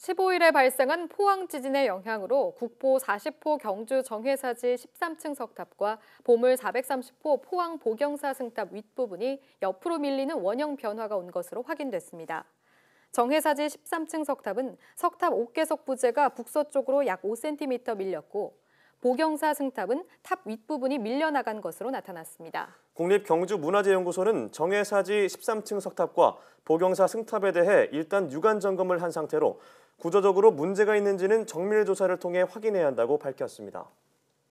15일에 발생한 포항 지진의 영향으로 국보 40호 경주 정해사지 13층 석탑과 보물 430호 포항 보경사 승탑 윗부분이 옆으로 밀리는 원형 변화가 온 것으로 확인됐습니다. 정해사지 13층 석탑은 석탑 옥계석 부재가 북서쪽으로 약 5cm 밀렸고 보경사 승탑은 탑 윗부분이 밀려나간 것으로 나타났습니다. 국립경주문화재연구소는 정해사지 13층 석탑과 보경사 승탑에 대해 일단 유관 점검을 한 상태로 구조적으로 문제가 있는지는 정밀 조사를 통해 확인해야 한다고 밝혔습니다.